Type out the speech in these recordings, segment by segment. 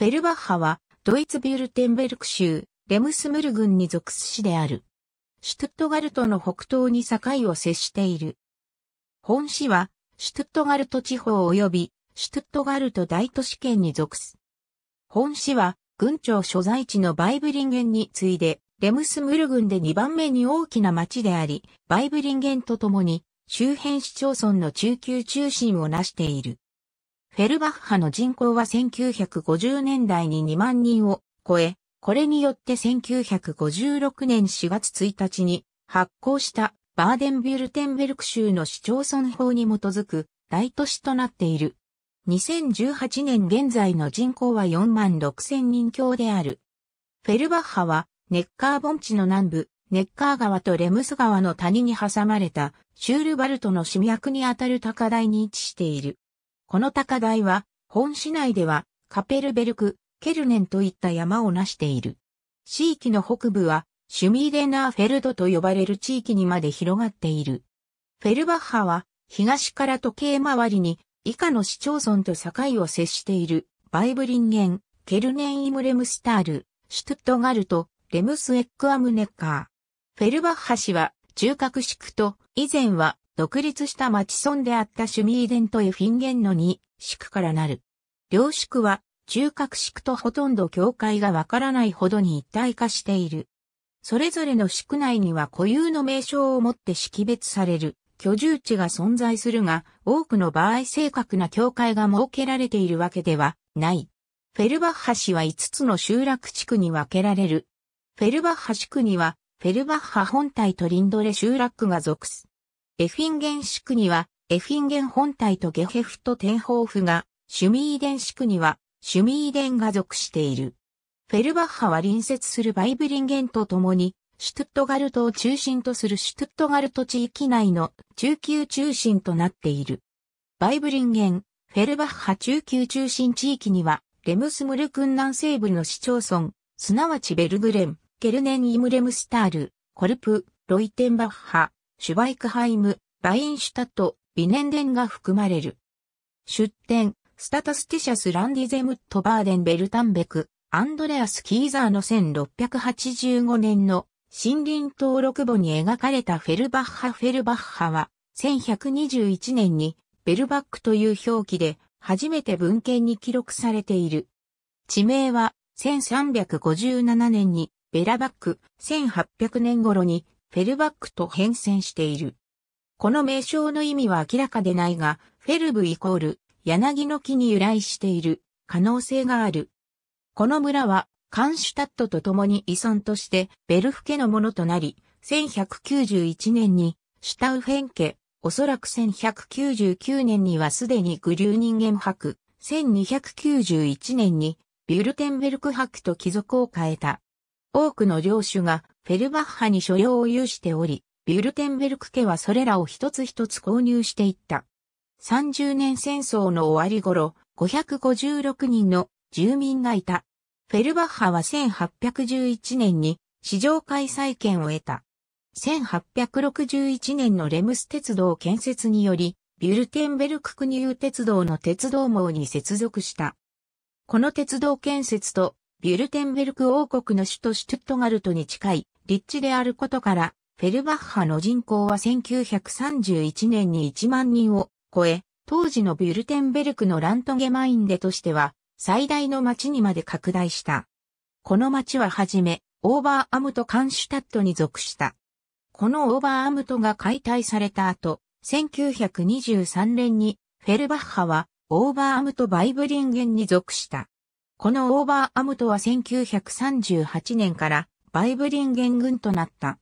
フェルバッハは、ドイツビュルテンベルク州、レムスムル郡に属す市である。シュトゥットガルトの北東に境を接している。本市は、シュトゥットガルト地方及び、シュトゥットガルト大都市圏に属す。本市は、郡庁所在地のバイブリンゲンに次いで、レムスムル郡で2番目に大きな町であり、バイブリンゲンとともに、周辺市町村の中級中心を成している。フェルバッハの人口は1950年代に2万人を超え、これによって1956年4月1日に発行したバーデンビュルテンベルク州の市町村法に基づく大都市となっている。2018年現在の人口は4万6千人強である。フェルバッハはネッカー盆地の南部、ネッカー川とレムス川の谷に挟まれたシュールバルトの市脈にあたる高台に位置している。この高台は、本市内では、カペルベルク、ケルネンといった山をなしている。地域の北部は、シュミーデナーフェルドと呼ばれる地域にまで広がっている。フェルバッハは、東から時計回りに、以下の市町村と境を接している、バイブリンゲン、ケルネンイムレムスタール、シュトゥットガルト、レムスエックアムネッカー。フェルバッハ市は、中核地区と、以前は独立した町村であったシュミーデンとエフィンゲンの2宿からなる。両宿は中核宿とほとんど境界がわからないほどに一体化している。それぞれの宿内には固有の名称をもって識別される居住地が存在するが、多くの場合正確な境界が設けられているわけではない。フェルバッハ市は5つの集落地区に分けられる。フェルバッハ地区には、フェルバッハ本体とリンドレ集落区が属す。エフィンゲン宿には、エフィンゲン本体とゲヘフト天ー府が、シュミーデン宿には、シュミーデンが属している。フェルバッハは隣接するバイブリンゲンと共に、シュトゥットガルトを中心とするシュトゥットガルト地域内の中級中心となっている。バイブリンゲン、フェルバッハ中級中心地域には、レムスムルクン南西部の市町村、すなわちベルグレン、ケルネンイムレムスタール、コルプ、ロイテンバッハ、シュバイクハイム、バインシュタット、ビネンデンが含まれる。出典、スタタスティシャス・ランディゼムット・バーデン・ベルタンベク、アンドレアス・キーザーの1685年の森林登録簿に描かれたフェルバッハ・フェルバッハは、1121年にベルバックという表記で初めて文献に記録されている。地名は1357年にベラバック、1800年頃にフェルバックと変遷している。この名称の意味は明らかでないが、フェルブイコール、柳の木に由来している可能性がある。この村は、カンシュタットと共に遺産としてベルフ家のものとなり、1191年にシュタウフェン家、おそらく1199年にはすでにグリューニンゲン博、1291年にビュルテンベルク博と貴族を変えた。多くの領主がフェルバッハに所要を有しており、ビュルテンベルク家はそれらを一つ一つ購入していった。30年戦争の終わり頃、556人の住民がいた。フェルバッハは1811年に市場開催権を得た。1861年のレムス鉄道建設により、ビュルテンベルク国有鉄道の鉄道網に接続した。この鉄道建設とビュルテンベルク王国の首都シュトゥットガルトに近い立地であることから、フェルバッハの人口は1931年に1万人を超え、当時のビュルテンベルクのラントゲマインデとしては、最大の町にまで拡大した。この町ははじめ、オーバーアムト・カンシュタットに属した。このオーバーアムトが解体された後、1923年にフェルバッハはオーバーアムト・バイブリンゲンに属した。このオーバーアムトは1938年からバイブリンゲン軍となった。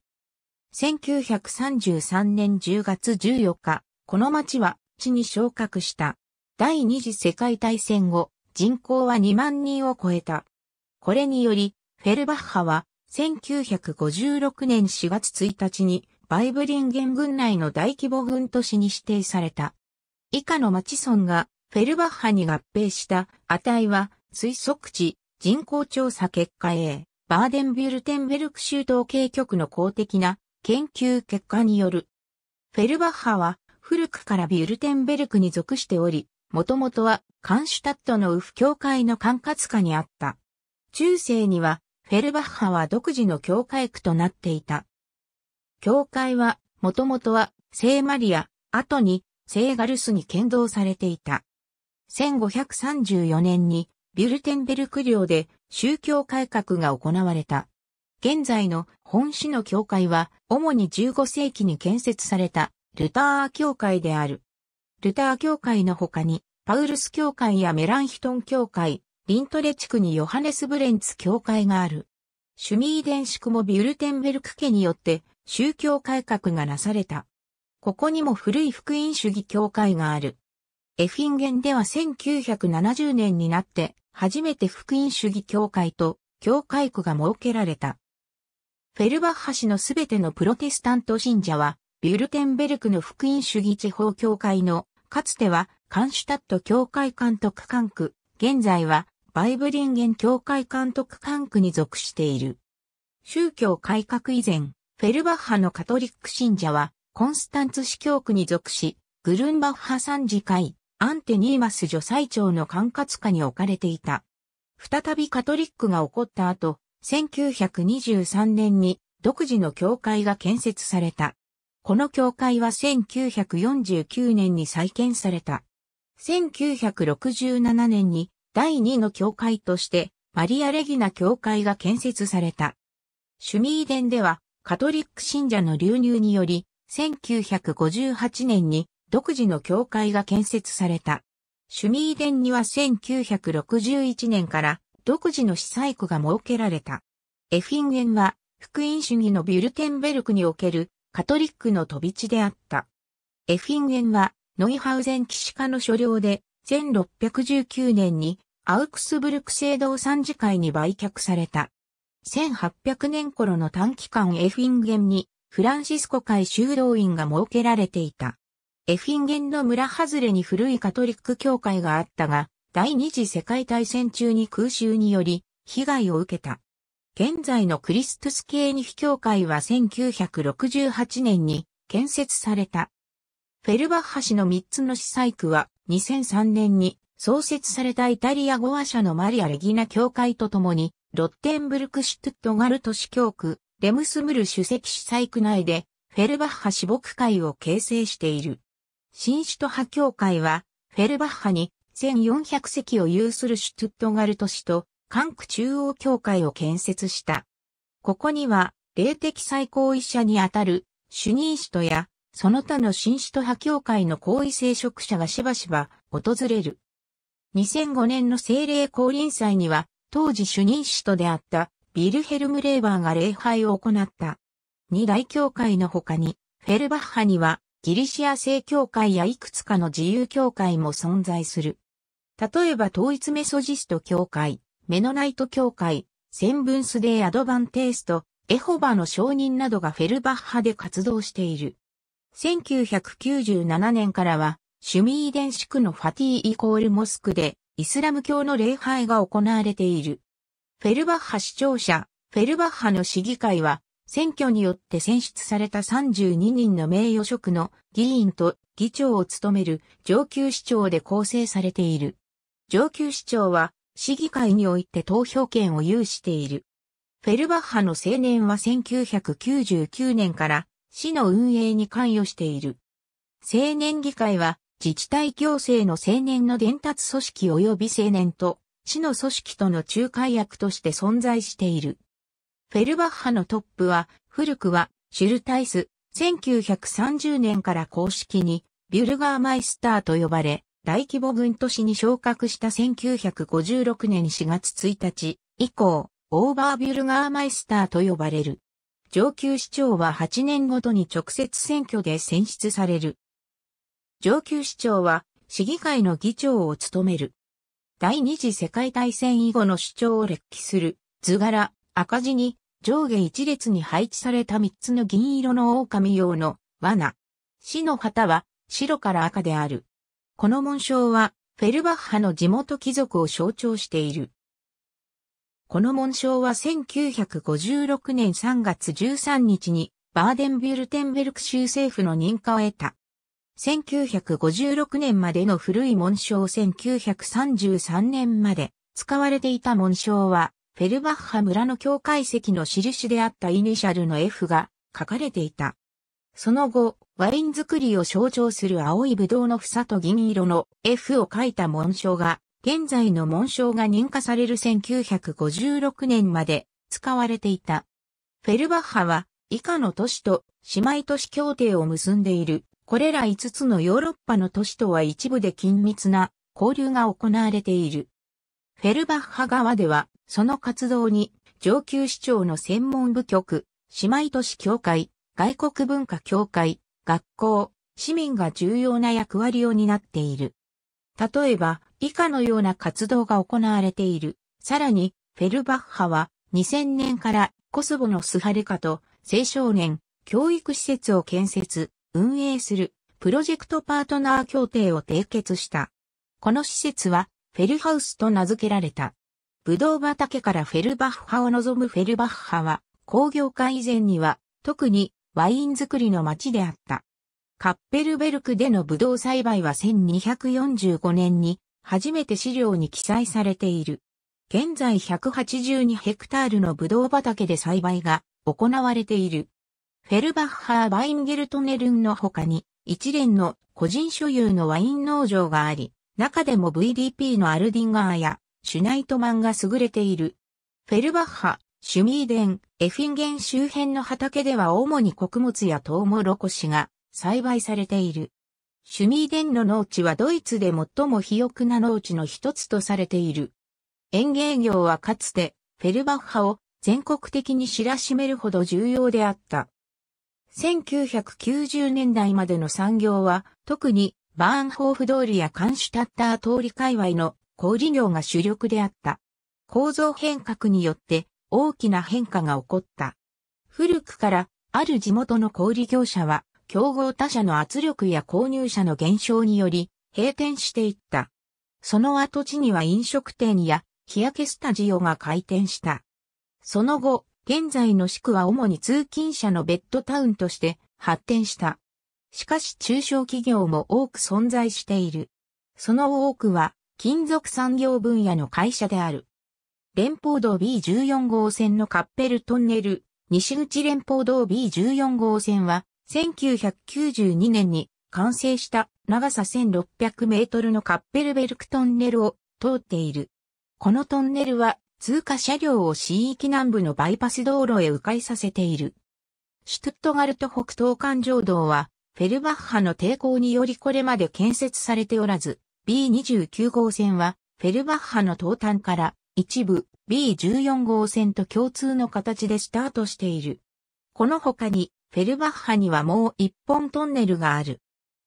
1933年10月14日、この町は地に昇格した。第二次世界大戦後、人口は2万人を超えた。これにより、フェルバッハは1956年4月1日にバイブリンゲン軍内の大規模軍都市に指定された。以下の町村がフェルバッハに合併した値は推測値、人口調査結果 A、バーデンビュルテンベルク州統計局の公的な研究結果による。フェルバッハは古くからビュルテンベルクに属しており、もともとはカンシュタットのウフ教会の管轄下にあった。中世にはフェルバッハは独自の教会区となっていた。教会はもともとは聖マリア、後に聖ガルスに建造されていた。1534年にビュルテンベルク領で宗教改革が行われた。現在の本市の教会は主に15世紀に建設されたルター教会である。ルター教会の他にパウルス教会やメランヒトン教会、リントレ地区にヨハネス・ブレンツ教会がある。シュミーデン宿もビュルテンベルク家によって宗教改革がなされた。ここにも古い福音主義教会がある。エフィンゲンでは1970年になって初めて福音主義教会と教会区が設けられた。フェルバッハ氏のすべてのプロテスタント信者は、ビュルテンベルクの福音主義地方教会の、かつてはカンシュタット教会監督管区、現在はバイブリンゲン教会監督管区に属している。宗教改革以前、フェルバッハのカトリック信者は、コンスタンツ司教区に属し、グルンバッハ参事会、アンテニーマス女祭長の管轄下に置かれていた。再びカトリックが起こった後、1923年に独自の教会が建設された。この教会は1949年に再建された。1967年に第2の教会としてマリア・レギナ教会が建設された。シュミーデンではカトリック信者の流入により1958年に独自の教会が建設された。シュミーデンには1961年から独自の司祭区が設けられた。エフィンゲンは福音主義のビュルテンベルクにおけるカトリックの飛び地であった。エフィンゲンはノイハウゼン騎士家の所領で1619年にアウクスブルク聖堂参事会に売却された。1800年頃の短期間エフィンゲンにフランシスコ会修道院が設けられていた。エフィンゲンの村外れに古いカトリック教会があったが、第二次世界大戦中に空襲により被害を受けた。現在のクリストス系に非教会は1968年に建設された。フェルバッハ市の3つの司祭区は2003年に創設されたイタリア語話者のマリア・レギナ教会とともに、ロッテンブルク・シュトゥットガルト市教区、レムスムル主席司祭区内で、フェルバッハ市牧会を形成している。新首都派協会は、フェルバッハに1400席を有するシュトゥットガルト市と、関区中央協会を建設した。ここには、霊的最高医者にあたる、主任使徒や、その他の新首都派協会の高位聖職者がしばしば訪れる。2005年の聖霊降臨祭には、当時主任使徒であったビルヘルム・レーバーが礼拝を行った。二大教会の他に、フェルバッハにはギリシア正教会やいくつかの自由教会も存在する。例えば統一メソジスト教会、メノナイト教会、センブンスデーアドバンテイスト、エホバの証人などがフェルバッハで活動している。1997年からは、シュミーデン地区のファティイコールモスクで、イスラム教の礼拝が行われている。フェルバッハ視聴者、フェルバッハの市議会は、選挙によって選出された32人の名誉職の議員と議長を務める上級市長で構成されている。上級市長は市議会において投票権を有している。フェルバッハの青年は1999年から市の運営に関与している。青年議会は自治体行政の青年の伝達組織及び青年と市の組織との仲介役として存在している。フェルバッハのトップは、古くは、シュルタイス、1930年から公式に、ビュルガーマイスターと呼ばれ、大規模軍都市に昇格した1956年4月1日以降、オーバービュルガーマイスターと呼ばれる。上級市長は8年ごとに直接選挙で選出される。上級市長は市議会の議長を務める。第二次世界大戦以後の市長を歴記する図柄、赤字に上下一列に配置された三つの銀色の狼用の罠。死の旗は白から赤である。この紋章はフェルバッハの地元貴族を象徴している。この紋章は1956年3月13日にバーデンビュルテンベルク州政府の認可を得た。1956年までの古い紋章1933年まで使われていた紋章はフェルバッハ村の境界石の印であったイニシャルの F が書かれていた。その後、ワイン作りを象徴する青いブドウの房と銀色の F を書いた紋章が、現在の紋章が認可される1956年まで使われていた。フェルバッハは以下の都市と姉妹都市協定を結んでいる。これら5つのヨーロッパの都市とは一部で緊密な交流が行われている。フェルバッハ側では、その活動に、上級市長の専門部局、姉妹都市協会、外国文化協会、学校、市民が重要な役割を担っている。例えば、以下のような活動が行われている。さらに、フェルバッハは2000年からコスボのスハルカと青少年教育施設を建設、運営するプロジェクトパートナー協定を締結した。この施設はフェルハウスと名付けられた。ブドウ畑からフェルバッハを望むフェルバッハは、工業化以前には、特にワイン作りの町であった。カッペルベルクでのブドウ栽培は1245年に、初めて資料に記載されている。現在182ヘクタールのブドウ畑で栽培が行われている。フェルバッハー・バインゲルトネルンの他に一連の個人所有のワイン農場があり、中でも VDP のアルディンガーやシュナイトマンが優れている。フェルバッハ、シュミーデン、エフィンゲン周辺の畑では主に穀物やトウモロコシが栽培されている。シュミーデンの農地はドイツで最も肥沃な農地の一つとされている。園芸業はかつてフェルバッハを全国的に知らしめるほど重要であった。1990年代までの産業は特にバーンホーフ通りやカンシュタッター通り界隈の小売業が主力であった。構造変革によって大きな変化が起こった。古くからある地元の小売業者は競合他社の圧力や購入者の減少により閉店していった。その跡地には飲食店や日焼けスタジオが開店した。その後、現在の市区は主に通勤者のベッドタウンとして発展した。しかし中小企業も多く存在している。その多くは金属産業分野の会社である。連邦道 B14 号線のカッペルトンネル、西口連邦道 B14 号線は、1992年に完成した長さ1600メートルのカッペルベルクトンネルを通っている。このトンネルは通過車両を市域南部のバイパス道路へ迂回させている。シュトットガルト北東環状道はフェルバッハの抵抗によりこれまで建設されておらず、B29 号線は、フェルバッハの東端から一部 B14 号線と共通の形でスタートしている。この他に、フェルバッハにはもう一本トンネルがある。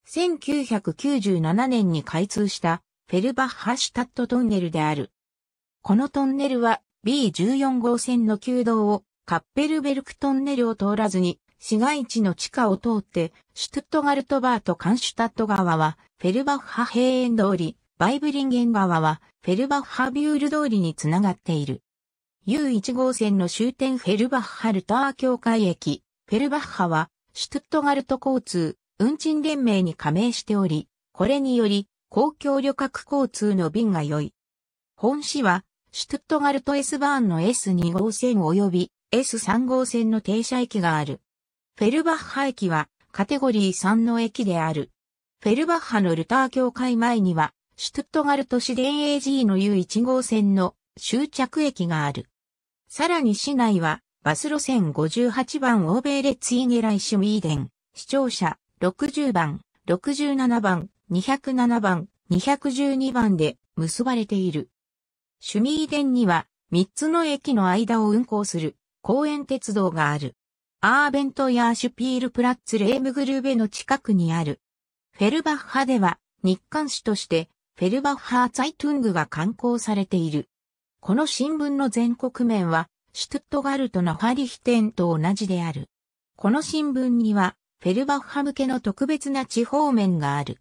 1997年に開通したフェルバッハシュタットトンネルである。このトンネルは B14 号線の旧道をカッペルベルクトンネルを通らずに市街地の地下を通って、シュトゥットガルトバート・カンシュタット川は、フェルバッハ平原通り、バイブリンゲン川は、フェルバッハビュール通りにつながっている。U1 号線の終点フェルバッハルター境界駅、フェルバッハは、シュトゥットガルト交通、運賃連盟に加盟しており、これにより、公共旅客交通の便が良い。本市は、シュトゥットガルト S バーンの S2 号線及び S3 号線の停車駅がある。フェルバッハ駅はカテゴリー3の駅である。フェルバッハのルター教会前には、シュトゥットガルト市電 AG の U1 号線の終着駅がある。さらに市内は、バス路線58番オーベーレツイゲライシュミーデン、視聴者60番、67番、207番、212番で結ばれている。シュミーデンには3つの駅の間を運行する公園鉄道がある。アーベントヤーシュピールプラッツレームグルーベの近くにある。フェルバッハでは日刊誌としてフェルバッハーツァイトゥングが刊行されている。この新聞の全国面はシュトゥットガルトのファリヒテンと同じである。この新聞にはフェルバッハ向けの特別な地方面がある。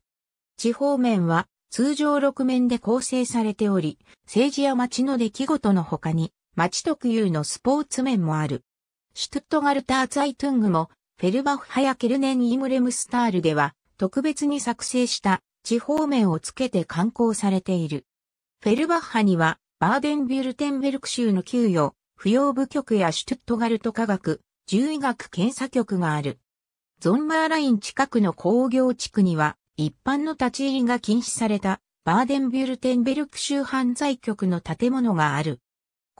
地方面は通常6面で構成されており、政治や街の出来事の他に、街特有のスポーツ面もある。シュトットガルターツアイトゥングも、フェルバッハやケルネン・イムレムスタールでは、特別に作成した地方面をつけて刊行されている。フェルバッハには、バーデンビュルテンベルク州の給与、扶養部局やシュトゥットガルト科学、獣医学検査局がある。ゾンマーライン近くの工業地区には、一般の立ち入りが禁止された、バーデンビュルテンベルク州犯罪局の建物がある。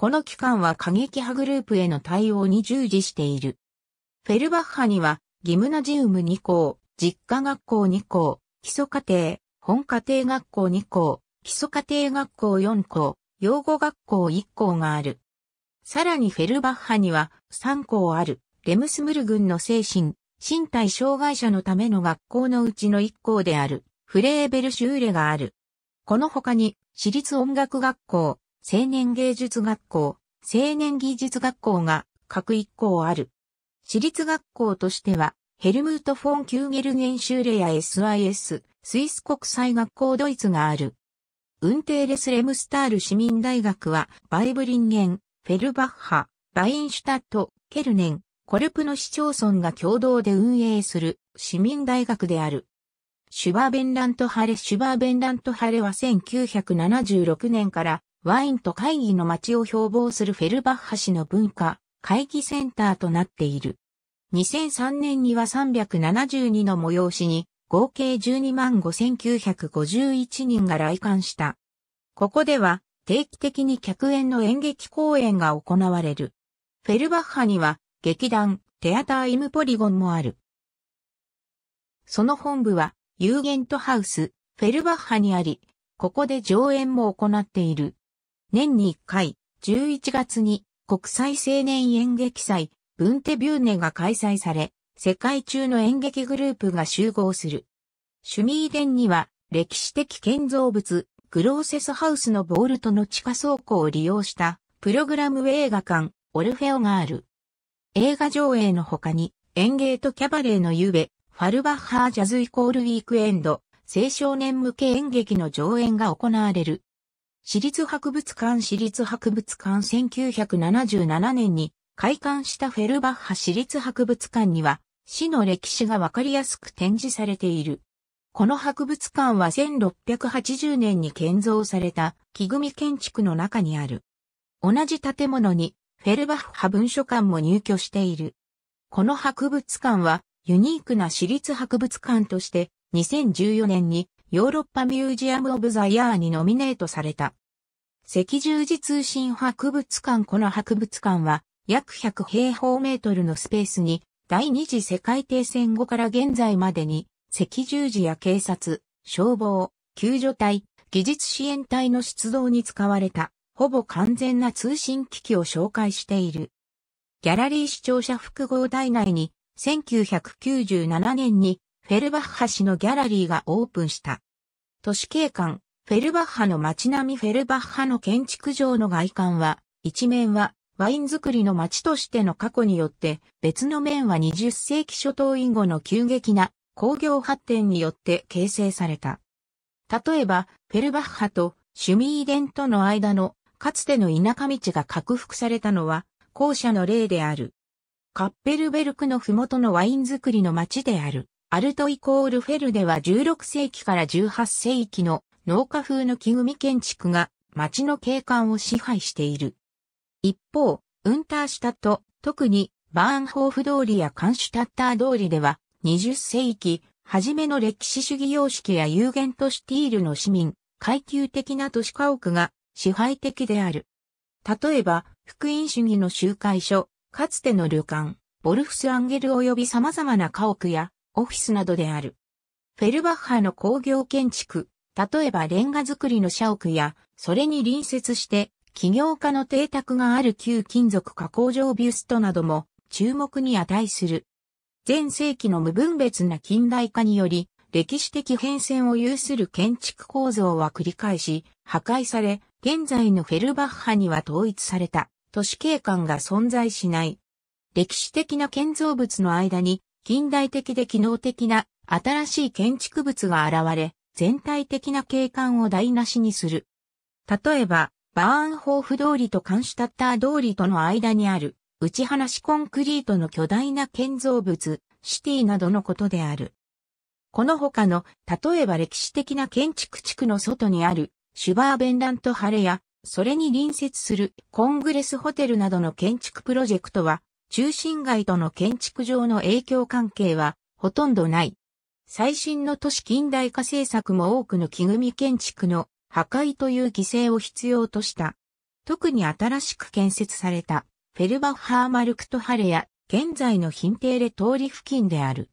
この機関は過激派グループへの対応に従事している。フェルバッハには、ギムナジウム2校、実家学校2校、基礎課程、本家庭学校2校、基礎家庭学校4校、養護学校1校がある。さらにフェルバッハには3校ある、レムスムル軍の精神、身体障害者のための学校のうちの1校である、フレーベルシューレがある。この他に、私立音楽学校、青年芸術学校、青年技術学校が各一校ある。私立学校としては、ヘルムート・フォン・キューゲルゲン・シューレや SIS、スイス国際学校ドイツがある。ウンテーレス・レムスタール市民大学は、バイブリンゲン、フェルバッハ、バインシュタット、ケルネン、コルプの市町村が共同で運営する市民大学である。シュバーベンラントハレ、シュバーベンラントハレは1976年からワインと会議の街を標榜するフェルバッハ市の文化、会議センターとなっている。2003年には372の催しに、合計12万5951人が来館した。ここでは、定期的に客演の演劇公演が行われる。フェルバッハには、劇団、テアターイムポリゴンもある。その本部は、ユーゲントハウス、フェルバッハにあり、ここで上演も行っている。年に1回、11月に国際青年演劇祭、ブンテビューネが開催され、世界中の演劇グループが集合する。シュミーデンには歴史的建造物、グローセスハウスのボールトの地下倉庫を利用したプログラム映画館、オルフェオがある。映画上映の他に、演芸とキャバレーのゆべ、ファルバッハージャズイコールウィークエンド、青少年向け演劇の上演が行われる。私立博物館私立博物館1977年に開館したフェルバッハ私立博物館には市の歴史がわかりやすく展示されている。この博物館は1680年に建造された木組建築の中にある。同じ建物にフェルバッハ文書館も入居している。この博物館はユニークな私立博物館として2014年にヨーロッパミュージアム・オブ・ザ・ヤーにノミネートされた。赤十字通信博物館この博物館は約100平方メートルのスペースに第二次世界大戦後から現在までに赤十字や警察、消防、救助隊、技術支援隊の出動に使われたほぼ完全な通信機器を紹介している。ギャラリー視聴者複合台内に1997年にフェルバッハ氏のギャラリーがオープンした。都市景観、フェルバッハの街並みフェルバッハの建築上の外観は、一面はワイン作りの街としての過去によって、別の面は20世紀初頭以後の急激な工業発展によって形成された。例えば、フェルバッハとシュミーデンとの間のかつての田舎道が拡幅されたのは、後者の例である。カッペルベルクの麓のワイン作りの街である、アルトイコールフェルでは16世紀から18世紀の農家風の木組建築が街の景観を支配している。一方、ウンターシュタット、特にバーンホーフ通りやカンシュタッター通りでは、20世紀、初めの歴史主義様式や有限都市ティールの市民、階級的な都市家屋が支配的である。例えば、福音主義の集会所、かつての旅館、ボルフスアンゲル及び様々な家屋やオフィスなどである。フェルバッハの工業建築、例えばレンガ造りの社屋や、それに隣接して、起業家の邸宅がある旧金属加工場ビュストなども注目に値する。前世紀の無分別な近代化により、歴史的変遷を有する建築構造は繰り返し、破壊され、現在のフェルバッハには統一された都市景観が存在しない。歴史的な建造物の間に近代的で機能的な新しい建築物が現れ、全体的な景観を台無しにする。例えば、バーンホーフ通りとカンシュタッター通りとの間にある、打ち放しコンクリートの巨大な建造物、シティなどのことである。この他の、例えば歴史的な建築地区の外にある、シュバーベンラントハレや、それに隣接するコングレスホテルなどの建築プロジェクトは、中心街との建築上の影響関係はほとんどない。最新の都市近代化政策も多くの木組建築の破壊という犠牲を必要とした。特に新しく建設されたフェルバッハーマルクトハレや現在のヒンテーレ通り付近である。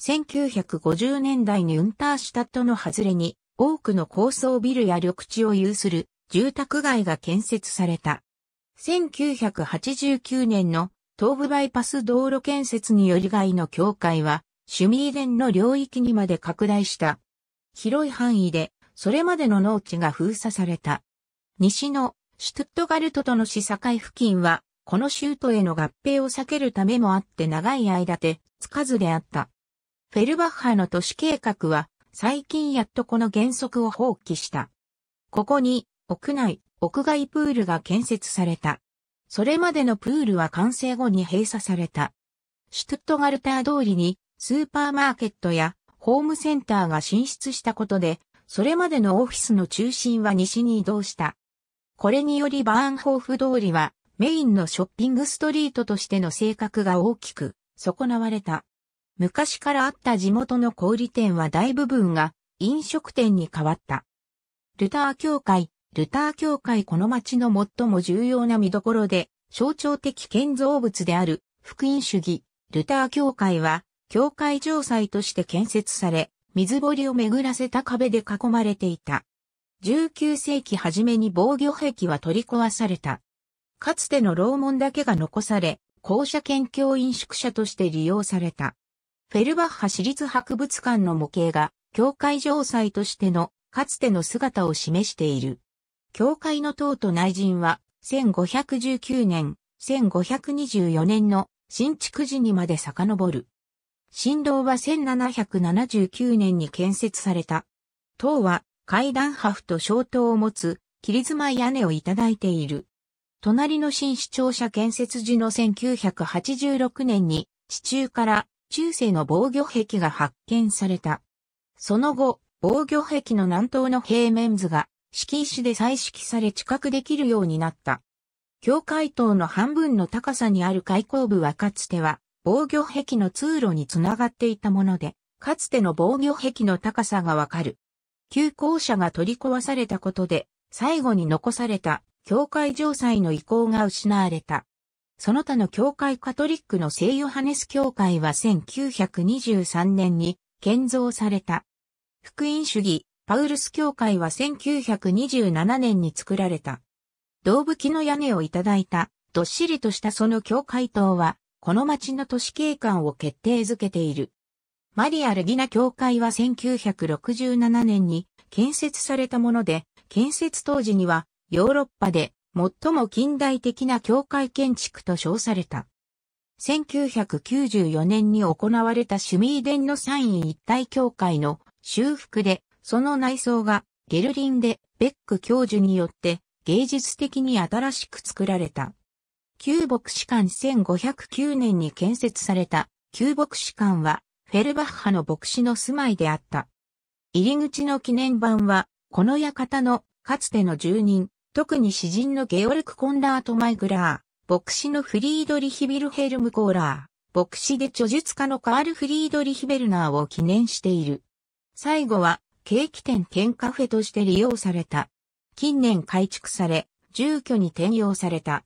1950年代にウンターシュタットの外れに多くの高層ビルや緑地を有する住宅街が建設された。1989年の東部バイパス道路建設により外の境界はシュミーデンの領域にまで拡大した。広い範囲で、それまでの農地が封鎖された。西のシュトゥットガルトとの市境付近は、この州都への合併を避けるためもあって長い間で、つかずであった。フェルバッハの都市計画は、最近やっとこの原則を放棄した。ここに、屋内、屋外プールが建設された。それまでのプールは完成後に閉鎖された。シュトゥットガルター通りにスーパーマーケットやホームセンターが進出したことで、それまでのオフィスの中心は西に移動した。これによりバーンホーフ通りはメインのショッピングストリートとしての性格が大きく損なわれた。昔からあった地元の小売店は大部分が飲食店に変わった。ルター教会、ルター教会この街の最も重要な見どころで象徴的建造物である福音主義、ルター教会は教会城塞として建設され、水堀を巡らせた壁で囲まれていた。19世紀初めに防御壁は取り壊された。かつての楼門だけが残され、校舎兼教員宿舎として利用された。フェルバッハ市立博物館の模型が、教会城塞としての、かつての姿を示している。教会の塔と内陣は、1519年、1524年の新築時にまで遡る。新道は1779年に建設された。塔は階段破布と小塔を持つ切妻屋根をいただいている。隣の新市庁舎建設時の1986年に地中から中世の防御壁が発見された。その後、防御壁の南東の平面図が敷石で再式され近くできるようになった。教会塔の半分の高さにある開口部はかつては防御壁の通路につながっていたもので、かつての防御壁の高さがわかる。旧校舎が取り壊されたことで、最後に残された教会城塞の遺構が失われた。その他の教会カトリックの聖ヨハネス教会は1923年に建造された。福音主義、パウルス教会は1927年に作られた。道吹きの屋根をいただいた、どっしりとしたその教会塔は、この町の都市景観を決定づけている。マリア・レギナ教会は1967年に建設されたもので、建設当時にはヨーロッパで最も近代的な教会建築と称された。1994年に行われたシュミーデンの三位一体教会の修復で、その内装がゲルリンでベック教授によって芸術的に新しく作られた。旧牧師館1509年に建設された旧牧師館はフェルバッハの牧師の住まいであった。入り口の記念版は、この館のかつての住人、特に詩人のゲオルク・コンラート・マイグラー、牧師のフリードリヒ・ビルヘルム・コーラー、牧師で著述家のカール・フリードリヒ・ベルナーを記念している。最後は、ケーキ店兼カフェとして利用された。近年改築され、住居に転用された。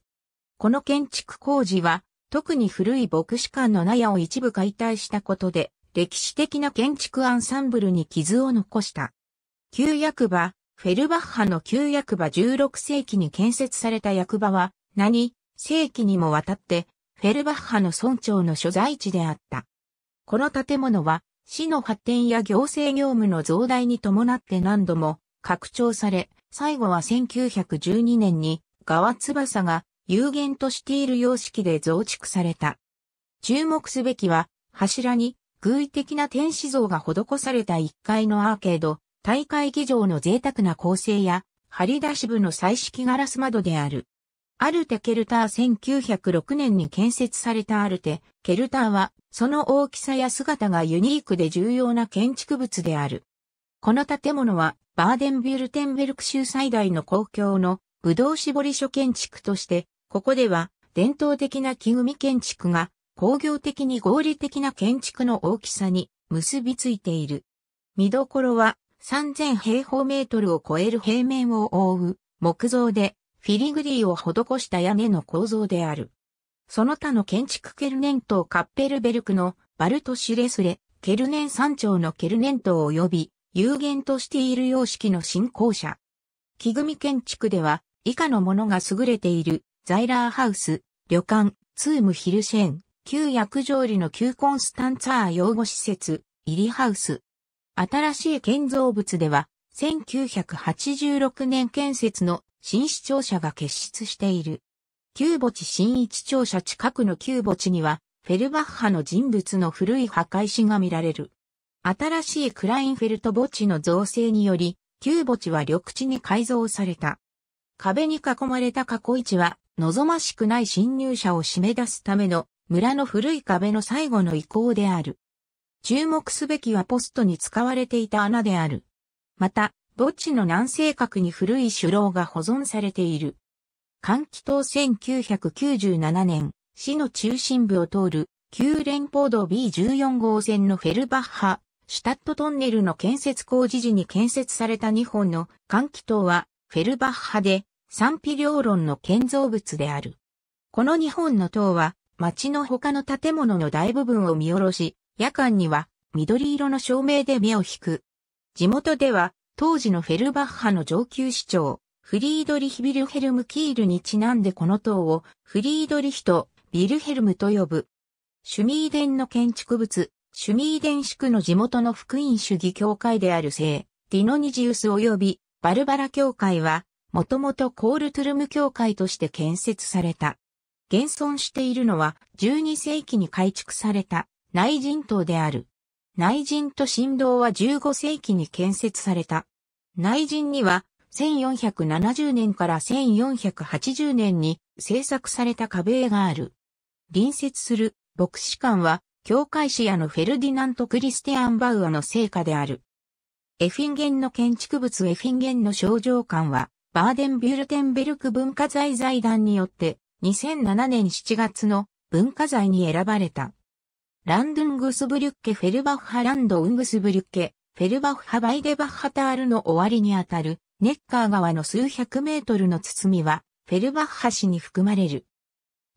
この建築工事は、特に古い牧師館の納屋を一部解体したことで、歴史的な建築アンサンブルに傷を残した。旧役場、フェルバッハの旧役場16世紀に建設された役場は、何世紀にもわたって、フェルバッハの村長の所在地であった。この建物は、市の発展や行政業務の増大に伴って何度も拡張され、最後は1912年に、川翼が有限としている様式で増築された。注目すべきは、柱に偶意的な天使像が施された1階のアーケード、大会議場の贅沢な構成や、張り出し部の彩色ガラス窓である。アルテ・ケルター1906年に建設されたアルテ・ケルターは、その大きさや姿がユニークで重要な建築物である。この建物は、バーデンビュルテンベルク州最大の公共のぶどう絞り所建築として、ここでは伝統的な木組建築が工業的に合理的な建築の大きさに結びついている。見どころは3000平方メートルを超える平面を覆う木造でフィリグリーを施した屋根の構造である。その他の建築ケルネントカッペルベルクのバルトシュレスレ、ケルネン山頂のケルネンを及び有限としている様式の新校者。木組建築では以下のものが優れている、ザイラーハウス、旅館、ツームヒルシェン、旧薬上里の旧コンスタンツァー養護施設、イリハウス。新しい建造物では、1986年建設の新市庁舎が結出している。旧墓地新一庁舎近くの旧墓地には、フェルバッハの人物の古い墓石が見られる。新しいクラインフェルト墓地の造成により、旧墓地は緑地に改造された。壁に囲まれた囲い地は、望ましくない侵入者を締め出すための村の古い壁の最後の遺構である。注目すべきはポストに使われていた穴である。また、墓地の南西角に古い首楼が保存されている。換気塔1997年、市の中心部を通る旧連邦道 B14 号線のフェルバッハ、シュタットトンネルの建設工事時に建設された2本の換気塔はフェルバッハで賛否両論の建造物である。この日本の塔は街の他の建物の大部分を見下ろし、夜間には緑色の照明で目を引く。地元では当時のフェルバッハの上級市長、フリードリヒ・ビルヘルム・キールにちなんでこの塔をフリードリヒとビルヘルムと呼ぶ。シュミーデンの建築物、シュミーデン地区の地元の福音主義教会である聖、ディノニジウス及びバルバラ教会は、もともとコールトゥルム教会として建設された。現存しているのは12世紀に改築された内人島である。内人と神道は15世紀に建設された。内人には1470年から1480年に制作された壁絵がある。隣接する牧師館は教会シ屋のフェルディナント・クリスティアン・バウアの成果である。エフィンゲンの建築物エフィンゲンの症状館は、バーデンビュルテンベルク文化財財団によって、2007年7月の文化財に選ばれた。ランドゥングスブリュッケフェルバッハランドウングスブリュッケ、フェルバッハバイデバッハタールの終わりにあたる、ネッカー川の数百メートルの包みは、フェルバッハ市に含まれる。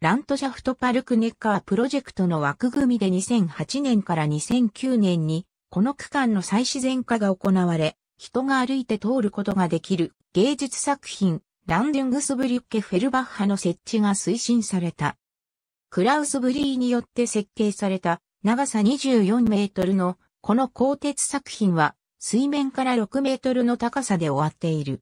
ラントシャフトパルクネッカープロジェクトの枠組みで2008年から2009年にこの区間の再自然化が行われ、人が歩いて通ることができる芸術作品、ランディングスブリュッケフェルバッハの設置が推進された。クラウス・ブリーによって設計された長さ24メートルのこの鋼鉄作品は水面から6メートルの高さで終わっている。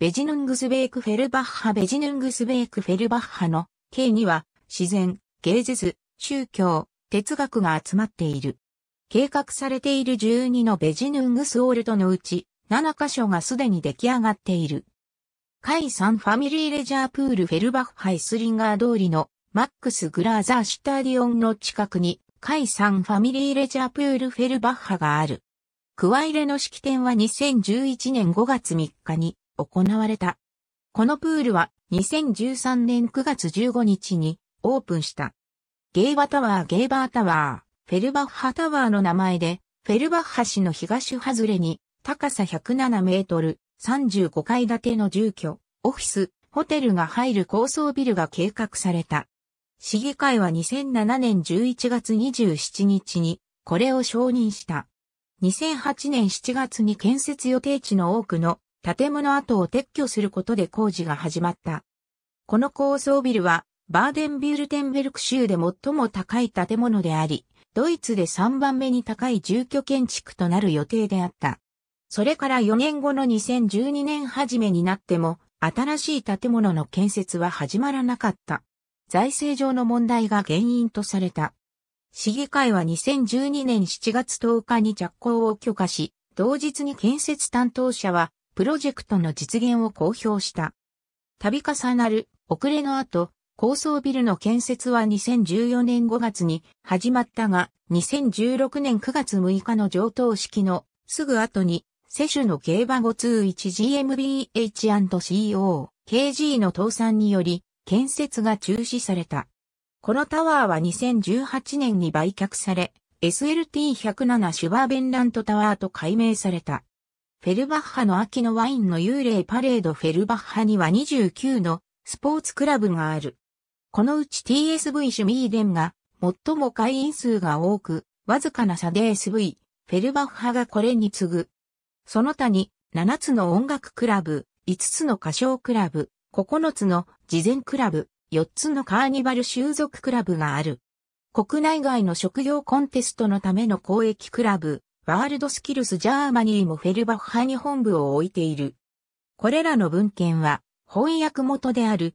ベジヌングスベークフェルバッハベジヌングスベークフェルバッハの K には自然、芸術、宗教、哲学が集まっている。計画されている12のベジヌングスオールドのうち、7カ所がすでに出来上がっている。海ンファミリーレジャープールフェルバッハイスリンガー通りのマックス・グラーザーシュタディオンの近くに海ンファミリーレジャープールフェルバッハがある。クワイレの式典は2011年5月3日に行われた。このプールは2013年9月15日にオープンした。ゲイバタワーゲイバータワーフェルバッハタワーの名前で、フェルバッハ市の東外れに、高さ107メートル、35階建ての住居、オフィス、ホテルが入る高層ビルが計画された。市議会は2007年11月27日にこれを承認した。2008年7月に建設予定地の多くの建物跡を撤去することで工事が始まった。この高層ビルはバーデンビュルテンベルク州で最も高い建物であり、ドイツで3番目に高い住居建築となる予定であった。それから4年後の2012年初めになっても、新しい建物の建設は始まらなかった。財政上の問題が原因とされた。市議会は2012年7月10日に着工を許可し、同日に建設担当者は、プロジェクトの実現を公表した。度重なる遅れの後、高層ビルの建設は2014年5月に始まったが、2016年9月6日の上等式のすぐ後に、セシュの競馬 521GMBH&CO、KG の倒産により、建設が中止された。このタワーは2018年に売却され、SLT107 シュバーベンラントタワーと改名された。フェルバッハの秋のワインの幽霊パレードフェルバッハには29のスポーツクラブがある。このうち TSV シュミーデンが最も会員数が多く、わずかな差で SV、フェルバッハがこれに次ぐ。その他に7つの音楽クラブ、5つの歌唱クラブ、9つの事前クラブ、4つのカーニバル収束クラブがある。国内外の職業コンテストのための公益クラブ、ワールドスキルスジャーマニーもフェルバッハに本部を置いている。これらの文献は翻訳元である